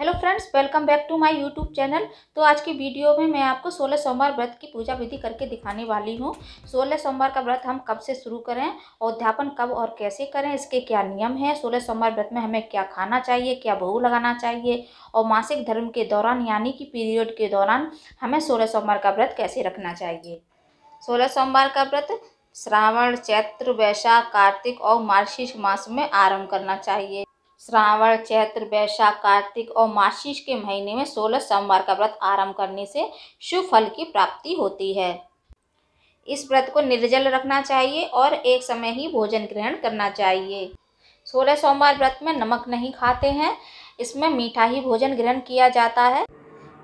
hello friends welcome back to my YouTube channel तो आज की वीडियो में मैं आपको 16 सोमवार व्रत की पूजा विधि करके दिखाने वाली हूँ 16 सोमवार का व्रत हम कब से शुरू करें और अध्यापन कब और कैसे करें इसके क्या नियम हैं 16 सोमवार व्रत में हमें क्या खाना चाहिए क्या बहू लगाना चाहिए और मासिक धर्म के दौरान यानी कि पीरियड के दौरान हमें सोलह सोमवार का व्रत कैसे रखना चाहिए सोलह सोमवार का व्रत श्रावण चैत्र वैशाख कार्तिक और मार्शिश मास में आरम्भ करना चाहिए श्रावण चैत्र वैशाख कार्तिक और मासिस के महीने में सोलह सोमवार का व्रत आरंभ करने से शुभ फल की प्राप्ति होती है इस व्रत को निर्जल रखना चाहिए और एक समय ही भोजन ग्रहण करना चाहिए सोलह सोमवार व्रत में नमक नहीं खाते हैं इसमें मीठा ही भोजन ग्रहण किया जाता है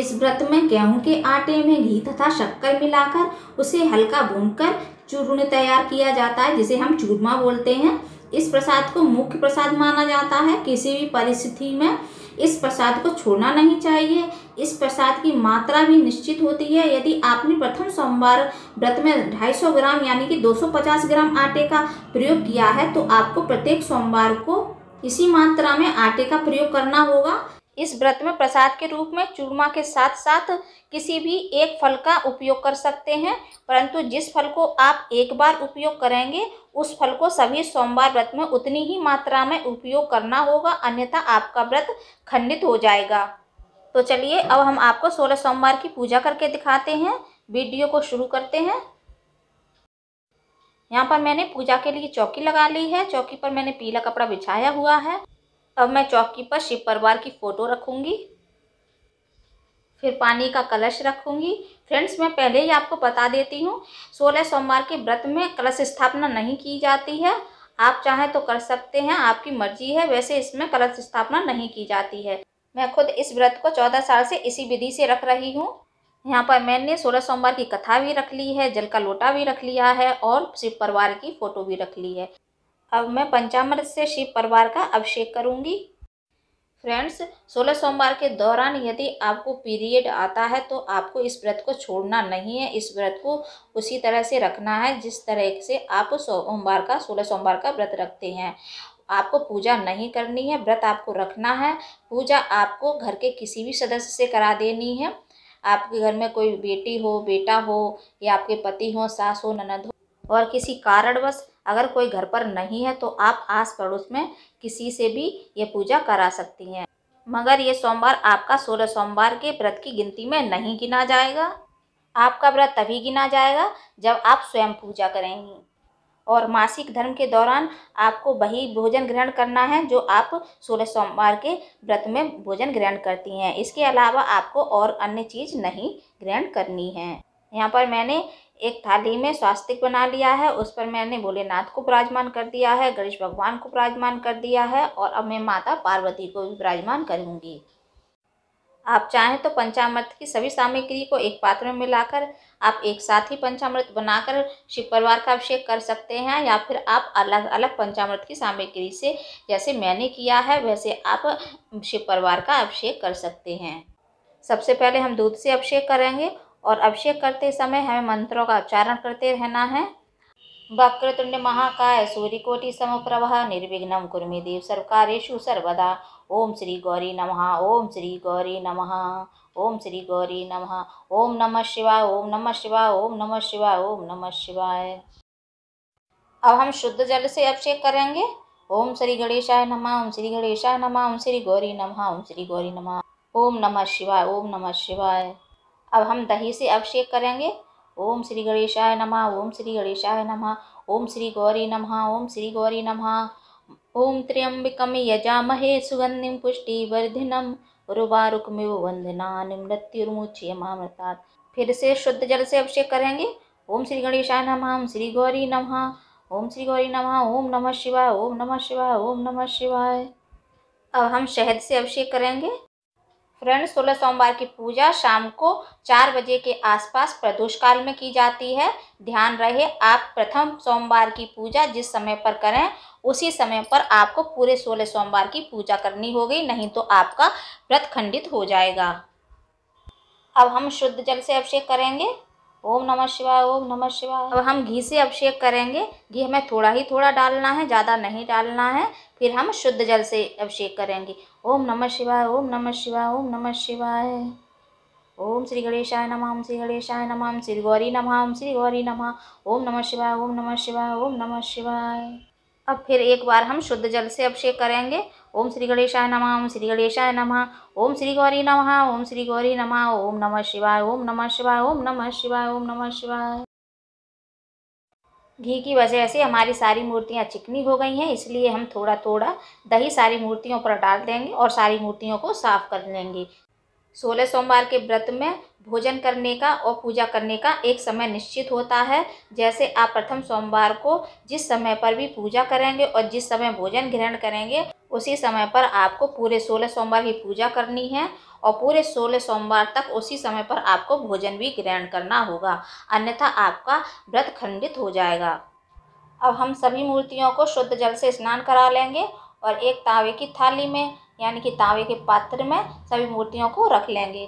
इस व्रत में गेहूं के आटे में घी तथा शक्कर मिलाकर उसे हल्का भूनकर चूर्ण तैयार किया जाता है जिसे हम चूरमा बोलते हैं इस प्रसाद को मुख्य प्रसाद माना जाता है किसी भी परिस्थिति में इस प्रसाद को छोड़ना नहीं चाहिए इस प्रसाद की मात्रा भी निश्चित होती है यदि आपने प्रथम सोमवार व्रत में 250 ग्राम यानी कि 250 ग्राम आटे का प्रयोग किया है तो आपको प्रत्येक सोमवार को इसी मात्रा में आटे का प्रयोग करना होगा इस व्रत में प्रसाद के रूप में चूरमा के साथ साथ किसी भी एक फल का उपयोग कर सकते हैं परंतु जिस फल को आप एक बार उपयोग करेंगे उस फल को सभी सोमवार व्रत में उतनी ही मात्रा में उपयोग करना होगा अन्यथा आपका व्रत खंडित हो जाएगा तो चलिए अब हम आपको सोलह सोमवार की पूजा करके दिखाते हैं वीडियो को शुरू करते हैं यहाँ पर मैंने पूजा के लिए चौकी लगा ली है चौकी पर मैंने पीला कपड़ा बिछाया हुआ है अब मैं चौकी पर शिव परिवार की फ़ोटो रखूँगी फिर पानी का कलश रखूँगी फ्रेंड्स मैं पहले ही आपको बता देती हूँ सोलह सोमवार के व्रत में कलश स्थापना नहीं की जाती है आप चाहें तो कर सकते हैं आपकी मर्जी है वैसे इसमें कलश स्थापना नहीं की जाती है मैं खुद इस व्रत को चौदह साल से इसी विधि से रख रही हूँ यहाँ पर मैंने सोलह सोमवार की कथा भी रख ली है जल का लोटा भी रख लिया है और शिव परिवार की फ़ोटो भी रख ली है अब मैं पंचामृत से शिव परिवार का अभिषेक करूंगी फ्रेंड्स सोलह सोमवार के दौरान यदि आपको पीरियड आता है तो आपको इस व्रत को छोड़ना नहीं है इस व्रत को उसी तरह से रखना है जिस तरह से आप सोमवार का सोलह सोमवार का व्रत रखते हैं आपको पूजा नहीं करनी है व्रत आपको रखना है पूजा आपको घर के किसी भी सदस्य से करा देनी है आपके घर में कोई बेटी हो बेटा हो या आपके पति हो सास हो ननद हो और किसी कारणवश अगर कोई घर पर नहीं है तो आप आस पड़ोस में किसी से भी ये पूजा करा सकती हैं मगर ये सोमवार आपका सोलह सोमवार के व्रत की गिनती में नहीं गिना जाएगा आपका व्रत तभी गिना जाएगा जब आप स्वयं पूजा करेंगी और मासिक धर्म के दौरान आपको वही भोजन ग्रहण करना है जो आप सोलह सोमवार के व्रत में भोजन ग्रहण करती हैं इसके अलावा आपको और अन्य चीज़ नहीं ग्रहण करनी है यहाँ पर मैंने एक थाली में स्वास्तिक बना लिया है उस पर मैंने भोलेनाथ को विराजमान कर दिया है गणेश भगवान को विराजमान कर दिया है और अब मैं माता पार्वती को भी विराजमान करूँगी आप चाहें तो पंचामृत की सभी सामग्री को एक पात्र में मिलाकर आप एक साथ ही पंचामृत बनाकर शिव परिवार का अभिषेक कर सकते हैं या फिर आप अलग अलग पंचामृत की सामग्री से जैसे मैंने किया है वैसे आप शिव परिवार का अभिषेक कर सकते हैं सबसे पहले हम दूध से अभिषेक करेंगे और अभिषेक करते समय हमें मंत्रों का उच्चारण करते रहना है वक्रतुण्य महाकाय सूर्यकोटि समप्रभा निर्विघ्न कुर्मी देव सर्वकारेशु सर्वदा ओम श्री गौरी नमः ओम श्री गौरी नमः ओम श्री गौरी नमः ओम नमः शिवाय ओम नमः शिवाय ओम नमः शिवाय ओम नमः शिवाय अब हम शुद्ध जल से अभिषेक करेंगे ओम श्री गणेशाय नमः ओम श्री गणेशाय नमः ओम श्री गौरी नमः ओम श्री गौरी नमः ओम नमः शिवाय ओम नमः शिवाय अब हम दही से अभिषेक करेंगे ओम श्री गणेशाय नमः ओम श्री गणेशाय नमः ओम श्री गौरी नमः ओम श्री गौरी नमः ओम त्र्यंबिकम यजामहे सुगंधिम पुष्टिवर्धिनम उर्वारुकमिव वंदनानि मामृता फिर से शुद्ध जल से अभिषेक करेंगे ओम श्री गणेशाय नमः ओम श्री गौरी नमः ओम श्री गौरी नमः ओम नमः शिवाय ओम नमः शिवाय ओम नमः शिवाय अब हम शहद से अभिषेक करेंगे फ्रेंड्स सोलह सोमवार की पूजा शाम को चार बजे के आसपास प्रदोष काल में की जाती है ध्यान रहे आप प्रथम सोमवार की पूजा जिस समय पर करें उसी समय पर आपको पूरे सोलह सोमवार की पूजा करनी होगी नहीं तो आपका व्रत खंडित हो जाएगा अब हम शुद्ध जल से अभिषेक करेंगे ओम नमः शिवाय ओम नमः शिवाय अब हम घी से अभिषेक करेंगे घी हमें थोड़ा ही थोड़ा डालना है ज़्यादा नहीं डालना है फिर हम शुद्ध जल से अभिषेक करेंगे ओम नमः शिवाय ओम नमः शिवाय ओम नमः शिवाय ओम श्री गणेशाय नमः श्री गणेशाय नमः श्री गौरी नमः श्री गौरी नमः ओम नमः शिवाय ओम नमः शिवाय ओम नमः शिवाय अब फिर एक बार हम शुद्ध जल से अभिषेक करेंगे ओम श्री गणेशाय नमः ओम श्री गणेशाय नमः ओम श्री गौरी नमः ओम श्री गौरी नमः ओम नमः शिवाय ओम नमः शिवाय ओम नमः शिवाय ओम नमः शिवाय घी की वजह से हमारी सारी मूर्तियाँ चिकनी हो गई हैं इसलिए हम थोड़ा थोड़ा दही सारी मूर्तियों पर डाल देंगे और सारी मूर्तियों को साफ कर लेंगे सोलह सोमवार के व्रत में भोजन करने का और पूजा करने का एक समय निश्चित होता है जैसे आप प्रथम सोमवार को जिस समय पर भी पूजा करेंगे और जिस समय भोजन ग्रहण करेंगे उसी समय पर आपको पूरे सोलह सोमवार की पूजा करनी है और पूरे सोलह सोमवार तक उसी समय पर आपको भोजन भी ग्रहण करना होगा अन्यथा आपका व्रत खंडित हो जाएगा अब हम सभी मूर्तियों को शुद्ध जल से स्नान करा लेंगे और एक तावे की थाली में यानी कि तांबे के पात्र में सभी मूर्तियों को रख लेंगे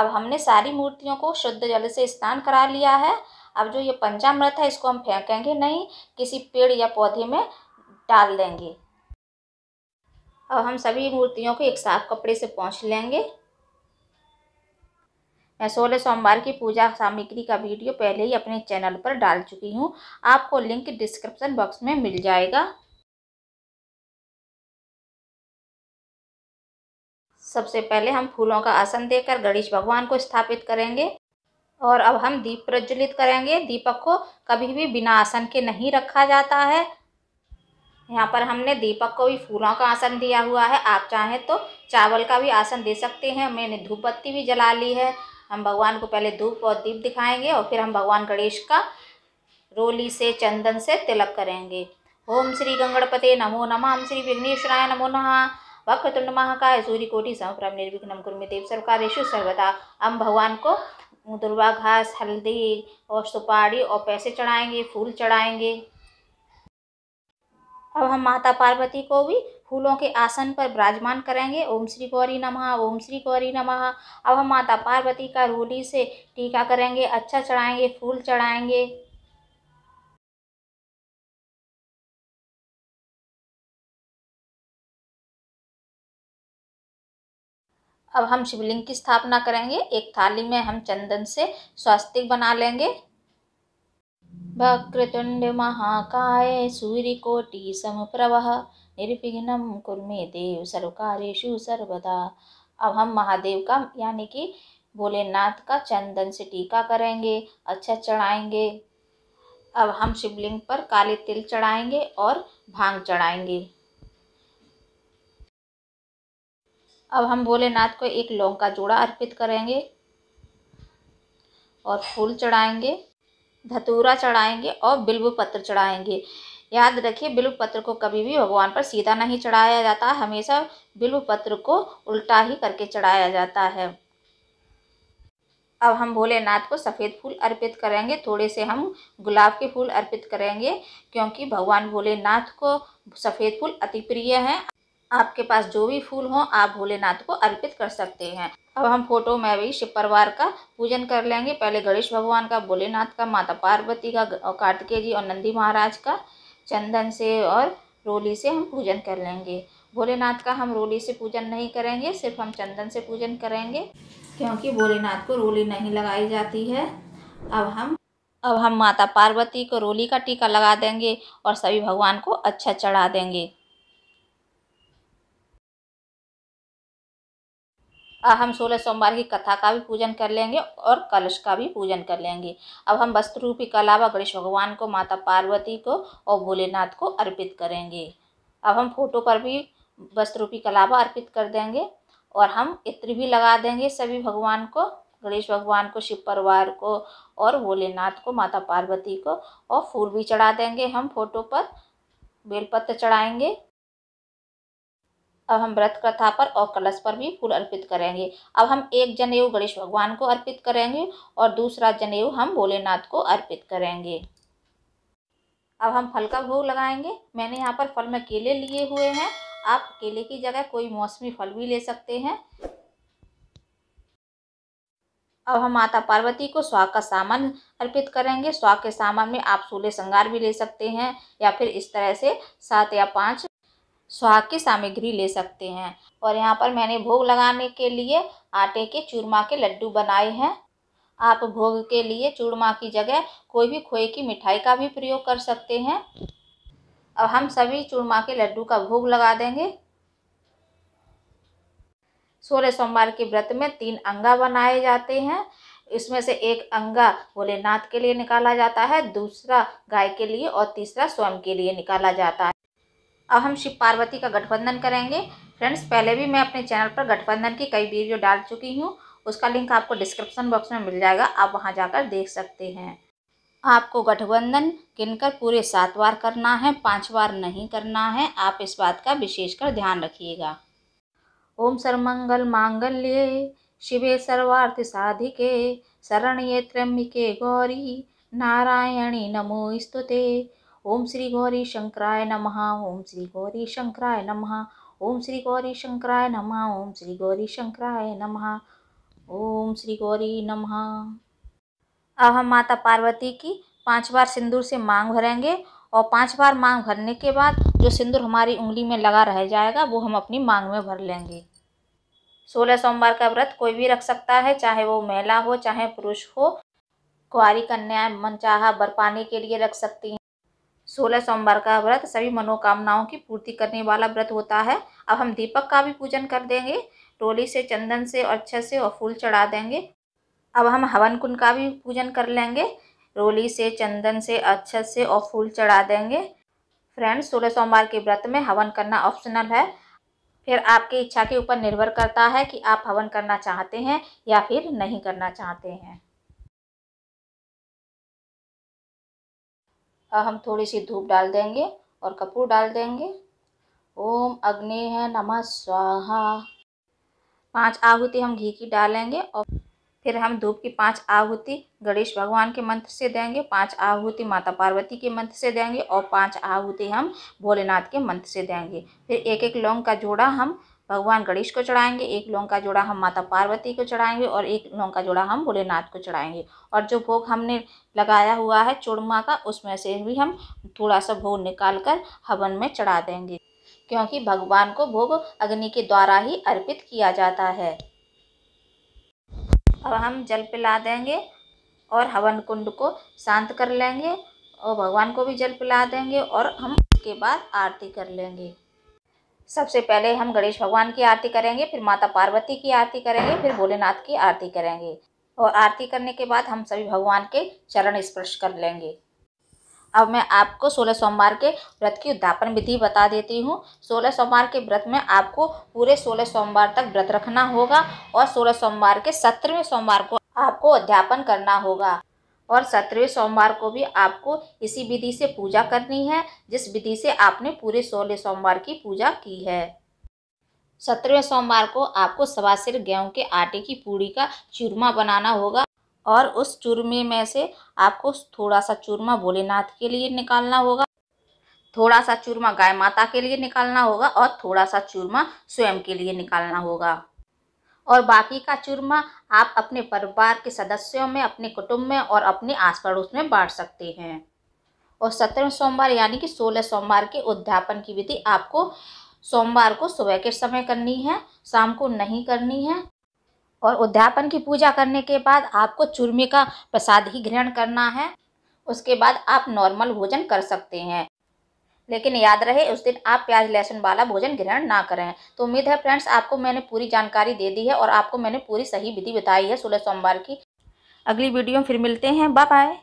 अब हमने सारी मूर्तियों को शुद्ध जल से स्नान करा लिया है अब जो ये पंचामृत है इसको हम फेंकेंगे नहीं किसी पेड़ या पौधे में डाल देंगे अब हम सभी मूर्तियों को एक साफ कपड़े से पहुँच लेंगे मैं सोलह सोमवार की पूजा सामग्री का वीडियो पहले ही अपने चैनल पर डाल चुकी हूँ आपको लिंक डिस्क्रिप्शन बॉक्स में मिल जाएगा सबसे पहले हम फूलों का आसन देकर गणेश भगवान को स्थापित करेंगे और अब हम दीप प्रज्वलित करेंगे दीपक को कभी भी बिना आसन के नहीं रखा जाता है यहाँ पर हमने दीपक को भी फूलों का आसन दिया हुआ है आप चाहें तो चावल का भी आसन दे सकते हैं मैंने धूप पत्ती भी जला ली है हम भगवान को पहले धूप और दीप दिखाएंगे और फिर हम भगवान गणेश का रोली से चंदन से तिलक करेंगे ओम श्री गंगणपते नमो नमः श्री विघ्नेश्वराय नमो नमः वक्रतुंड महाकाय सूर्य कोटि समप्रम निर्विघ्न कुरमे देव सर्वकारेशु सर्वदा हम भगवान को दुर्वा घास हल्दी और सुपारी और पैसे चढ़ाएंगे फूल चढ़ाएंगे अब हम माता पार्वती को भी फूलों के आसन पर विराजमान करेंगे ओम श्री गौरी नमः ओम श्री गौरी नमः अब हम माता पार्वती का रोली से टीका करेंगे अच्छा चढ़ाएंगे फूल चढ़ाएंगे अब हम शिवलिंग की स्थापना करेंगे एक थाली में हम चंदन से स्वास्तिक बना लेंगे वक्रतुंड महाकाय सूर्य सम प्रवह निर्विघ्नम कुर्मे देव सर्वकारेशु सर्वदा अब हम महादेव का यानी कि भोलेनाथ का चंदन से टीका करेंगे अच्छा चढ़ाएंगे अब हम शिवलिंग पर काले तिल चढ़ाएंगे और भांग चढ़ाएंगे अब हम भोलेनाथ को एक लौंग का जोड़ा अर्पित करेंगे और फूल चढ़ाएंगे धतूरा चढ़ाएंगे और बिल्व पत्र चढ़ाएंगे याद रखिए बिल्व पत्र को कभी भी भगवान पर सीधा नहीं चढ़ाया जाता हमेशा बिल्व पत्र को उल्टा ही करके चढ़ाया जाता है अब हम भोलेनाथ को सफ़ेद फूल अर्पित करेंगे थोड़े से हम गुलाब के फूल अर्पित करेंगे क्योंकि भगवान भोलेनाथ को सफ़ेद फूल अति प्रिय हैं आपके पास जो भी फूल हो आप भोलेनाथ को अर्पित कर सकते हैं अब हम फोटो में भी शिव परिवार का पूजन कर लेंगे पहले गणेश भगवान का भोलेनाथ का माता पार्वती का कार्तिकेय जी और नंदी महाराज का चंदन से और रोली से हम पूजन कर लेंगे भोलेनाथ का हम रोली से पूजन नहीं करेंगे सिर्फ हम चंदन से पूजन करेंगे क्योंकि भोलेनाथ को रोली नहीं लगाई जाती है अब हम अब हम माता पार्वती को रोली का टीका लगा देंगे और सभी भगवान को अच्छा चढ़ा देंगे हम सोलह सोमवार की कथा का भी पूजन कर लेंगे और कलश का भी पूजन कर लेंगे अब हम वस्त्र रूपी कला गणेश भगवान को माता पार्वती को और भोलेनाथ को अर्पित करेंगे अब हम फोटो पर भी वस्त्र रूपी कलावा अर्पित कर देंगे और हम इत्र भी लगा देंगे सभी भगवान को गणेश भगवान को शिव परिवार को और भोलेनाथ को माता पार्वती को और फूल भी चढ़ा देंगे हम फोटो पर बेलपत्र चढ़ाएंगे अब हम व्रत कथा पर और कलश पर भी फूल अर्पित करेंगे अब हम एक जनेऊ गणेश भगवान को अर्पित करेंगे और दूसरा जनेऊ हम भोलेनाथ को अर्पित करेंगे अब हम फल का भोग लगाएंगे मैंने यहाँ पर फल में केले लिए हुए हैं आप केले की जगह कोई मौसमी फल भी ले सकते हैं अब हम माता पार्वती को स्वाग का सामान अर्पित करेंगे स्वाग के सामान में आप सूल्य श्रृंगार भी ले सकते हैं या फिर इस तरह से सात या पाँच सुहाग की सामग्री ले सकते हैं और यहाँ पर मैंने भोग लगाने के लिए आटे के चूरमा के लड्डू बनाए हैं आप भोग के लिए चूरमा की जगह कोई भी खोए की मिठाई का भी प्रयोग कर सकते हैं अब हम सभी चूरमा के लड्डू का भोग लगा देंगे सोलह सोमवार के व्रत में तीन अंगा बनाए जाते हैं इसमें से एक अंगा भोलेनाथ के लिए निकाला जाता है दूसरा गाय के लिए और तीसरा स्वयं के लिए निकाला जाता है अब हम शिव पार्वती का गठबंधन करेंगे फ्रेंड्स पहले भी मैं अपने चैनल पर गठबंधन की कई वीडियो डाल चुकी हूँ उसका लिंक आपको डिस्क्रिप्शन बॉक्स में मिल जाएगा आप वहाँ जाकर देख सकते हैं आपको गठबंधन गिनकर पूरे सात बार करना है पाँच बार नहीं करना है आप इस बात का विशेषकर ध्यान रखिएगा ओम मंगल मांगल्य शिवे सर्वार्थ साधिके शरण ये त्र्यंबिके गौरी नारायणी नमो स्तुते ओम श्री गौरी शंकराय नमः ओम श्री गौरी शंकराय नमः ओम श्री गौरी शंकराय नमः ओम श्री गौरी शंकराय नमः ओम श्री गौरी नमः अब हम माता पार्वती की पांच बार सिंदूर से मांग भरेंगे और पांच बार मांग भरने के बाद जो सिंदूर हमारी उंगली में लगा रह जाएगा वो हम अपनी मांग में भर लेंगे सोलह सोमवार का व्रत कोई भी रख सकता है चाहे वो महिला हो चाहे पुरुष हो कुआरी कन्या मनचाहा बर पाने के लिए रख सकती हैं सोलह सोमवार का व्रत सभी मनोकामनाओं की पूर्ति करने वाला व्रत होता है अब हम दीपक का भी पूजन कर देंगे टोली से चंदन से और अच्छे से और फूल चढ़ा देंगे अब हम हवन कुंड का भी पूजन कर लेंगे रोली से चंदन से अच्छत से और फूल चढ़ा देंगे फ्रेंड्स सोलह सोमवार के व्रत में हवन करना ऑप्शनल है फिर आपकी इच्छा के ऊपर निर्भर करता है कि आप हवन करना चाहते हैं या फिर नहीं करना चाहते हैं हम थोड़ी सी धूप डाल देंगे और कपूर डाल देंगे ओम अग्नि है नम स्वाहा पांच आहुति हम घी की डालेंगे और फिर हम धूप की पांच आहुति गणेश भगवान के मंत्र से देंगे पांच आहुति माता पार्वती के मंत्र से देंगे और पांच आहुति हम भोलेनाथ के मंत्र से देंगे फिर एक एक लौंग का जोड़ा हम भगवान गणेश को चढ़ाएंगे एक लौंग का जोड़ा हम माता पार्वती को चढ़ाएंगे और एक लौंग का जोड़ा हम भोलेनाथ को चढ़ाएंगे और जो भोग हमने लगाया हुआ है चूरमा का उसमें से भी हम थोड़ा सा भोग निकाल कर हवन में चढ़ा देंगे क्योंकि भगवान को भोग अग्नि के द्वारा ही अर्पित किया जाता है अब हम जल पिला देंगे और हवन कुंड को शांत कर लेंगे और भगवान को भी जल पिला देंगे और हम उसके बाद आरती कर लेंगे सबसे पहले हम गणेश भगवान की आरती करेंगे फिर माता पार्वती की आरती करेंगे फिर भोलेनाथ की आरती करेंगे और आरती करने के बाद हम सभी भगवान के चरण स्पर्श कर लेंगे अब मैं आपको सोलह सोमवार के व्रत की उद्यापन विधि बता देती हूँ सोलह सोमवार के व्रत में आपको पूरे सोलह सोमवार तक व्रत रखना होगा और सोलह सोमवार के सत्रहवें सोमवार को आपको अध्यापन करना होगा और सत्रहवें सोमवार को भी आपको इसी विधि से पूजा करनी है जिस विधि से आपने पूरे सोलह सोमवार की पूजा की है सत्रहवें सोमवार को आपको सवा सिर गेहूँ के आटे की पूड़ी का चूरमा बनाना होगा और उस चूरमे में से आपको थोड़ा सा चूरमा भोलेनाथ के लिए निकालना होगा थोड़ा सा चूरमा गाय माता के लिए निकालना होगा और थोड़ा सा चूरमा स्वयं के लिए निकालना होगा और बाकी का चूरमा आप अपने परिवार के सदस्यों में अपने कुटुंब में और अपने आस पड़ोस में बांट सकते हैं और सत्रह सोमवार यानी कि सोलह सोमवार के उद्यापन की विधि आपको सोमवार को सुबह के समय करनी है शाम को नहीं करनी है और उद्यापन की पूजा करने के बाद आपको चूरमे का प्रसाद ही ग्रहण करना है उसके बाद आप नॉर्मल भोजन कर सकते हैं लेकिन याद रहे उस दिन आप प्याज लहसुन वाला भोजन ग्रहण ना करें तो उम्मीद है फ्रेंड्स आपको मैंने पूरी जानकारी दे दी है और आपको मैंने पूरी सही विधि बताई है सोलह सोमवार की अगली वीडियो में फिर मिलते हैं बाय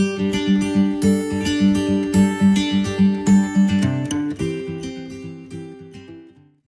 बाय